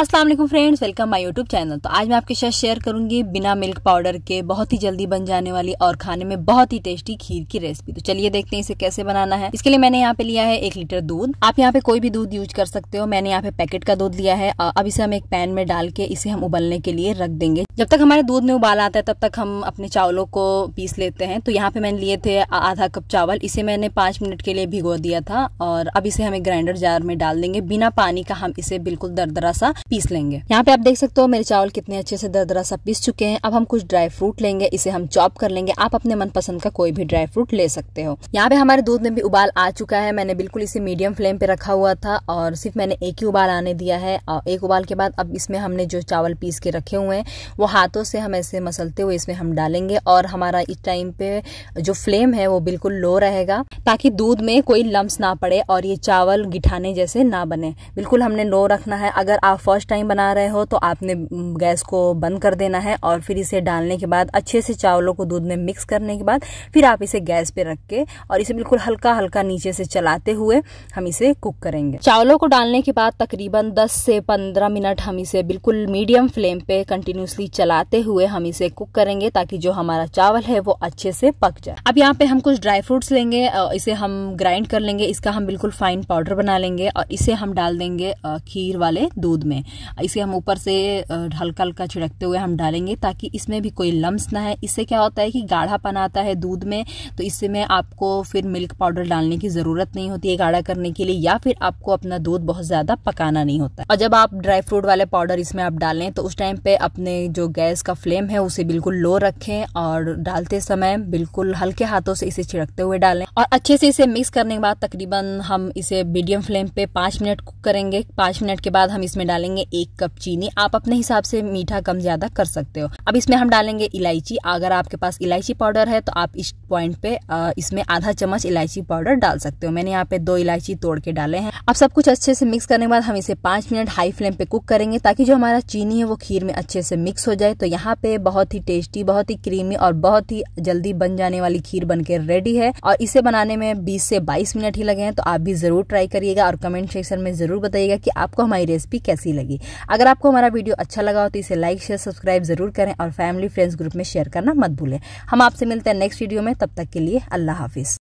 अस्सलाम वालेकुम friends welcome my YouTube channel तो आज मैं आपके साथ शेयर करूंगी बिना मिल्क पाउडर के बहुत ही जल्दी बन जाने वाली और खाने में बहुत ही टेस्टी खीर की रेसिपी तो चलिए देखते हैं इसे कैसे बनाना है इसके लिए मैंने यहाँ पे लिया है एक लीटर दूध आप यहाँ पे कोई भी दूध यूज कर सकते हो मैंने यहाँ पे पैकेट का दूध लिया है अब इसे हम एक पैन में डाल के इसे हम उबलने के लिए रख देंगे जब तक हमारे दूध में उबाल आता है तब तक हम अपने चावलों को पीस लेते हैं तो यहाँ पे मैंने लिए थे आधा कप चावल इसे मैंने पांच मिनट के लिए भिगो दिया था और अब इसे हम एक ग्राइंडर जार में डाल देंगे बिना पानी का हम इसे बिल्कुल दरदरा सा पीस लेंगे यहाँ पे आप देख सकते हो मेरे चावल कितने अच्छे से दरदरा सा पीस चुके हैं अब हम कुछ ड्राई फ्रूट लेंगे इसे हम चॉप कर लेंगे आप अपने मनपसंद का कोई भी ड्राई फ्रूट ले सकते हो यहाँ पे हमारे दूध में भी उबाल आ चुका है मैंने बिल्कुल इसे मीडियम फ्लेम पे रखा हुआ था और सिर्फ मैंने एक ही उबाल आने दिया है और एक उबाल के बाद अब इसमें हमने जो चावल पीस के रखे हुए हैं वो हाथों से हम ऐसे मसलते हुए इसमें हम डालेंगे और हमारा इस टाइम पे जो फ्लेम है वो बिल्कुल लो रहेगा ताकि दूध में कोई लम्ब ना पड़े और ये चावल गिठाने जैसे ना बने बिल्कुल हमने लो रखना है अगर आप फर्स्ट फर्स्ट टाइम बना रहे हो तो आपने गैस को बंद कर देना है और फिर इसे डालने के बाद अच्छे से चावलों को दूध में मिक्स करने के बाद फिर आप इसे गैस पे रख के और इसे बिल्कुल हल्का हल्का नीचे से चलाते हुए हम इसे कुक करेंगे चावलों को डालने के बाद तकरीबन 10 से 15 मिनट हम इसे बिल्कुल मीडियम फ्लेम पे कंटिन्यूसली चलाते हुए हम इसे कुक करेंगे ताकि जो हमारा चावल है वो अच्छे से पक जाए अब यहाँ पे हम कुछ ड्राई फ्रूट्स लेंगे इसे हम ग्राइंड कर लेंगे इसका हम बिल्कुल फाइन पाउडर बना लेंगे और इसे हम डाल देंगे खीर वाले दूध में इसे हम ऊपर से हल्का हल्का छिड़कते हुए हम डालेंगे ताकि इसमें भी कोई लम्स ना है इससे क्या होता है कि गाढ़ापन आता है दूध में तो इससे में आपको फिर मिल्क पाउडर डालने की ज़रूरत नहीं होती है गाढ़ा करने के लिए या फिर आपको अपना दूध बहुत ज़्यादा पकाना नहीं होता और जब आप ड्राई फ्रूट वाले पाउडर इसमें आप डालें तो उस टाइम पे अपने जो गैस का फ्लेम है उसे बिल्कुल लो रखें और डालते समय बिल्कुल हल्के हाथों से इसे छिड़कते हुए डालें और अच्छे से इसे मिक्स करने के बाद तकरीबन हम इसे मीडियम फ्लेम पे पांच मिनट कुक करेंगे पांच मिनट के बाद हम इसमें डालेंगे डालेंगे एक कप चीनी आप अपने हिसाब से मीठा कम ज्यादा कर सकते हो अब इसमें हम डालेंगे इलायची अगर आपके पास इलायची पाउडर है तो आप इस पॉइंट पे इसमें आधा चम्मच इलायची पाउडर डाल सकते हो मैंने यहाँ पे दो इलायची तोड़ के डाले हैं अब सब कुछ अच्छे से मिक्स करने के बाद हम इसे पांच मिनट हाई फ्लेम पे कुक करेंगे ताकि जो हमारा चीनी है वो खीर में अच्छे से मिक्स हो जाए तो यहाँ पे बहुत ही टेस्टी बहुत ही क्रीमी और बहुत ही जल्दी बन जाने वाली खीर बनकर रेडी है और इसे बनाने में बीस से बाईस मिनट ही लगे हैं तो आप भी जरूर ट्राई करिएगा और कमेंट सेक्शन में जरूर बताइएगा कि आपको हमारी रेसिपी कैसी लगी लगी अगर आपको हमारा वीडियो अच्छा लगा हो तो इसे लाइक शेयर सब्सक्राइब जरूर करें और फैमिली फ्रेंड्स ग्रुप में शेयर करना मत भूलें हम आपसे मिलते हैं नेक्स्ट वीडियो में तब तक के लिए अल्लाह हाफिज़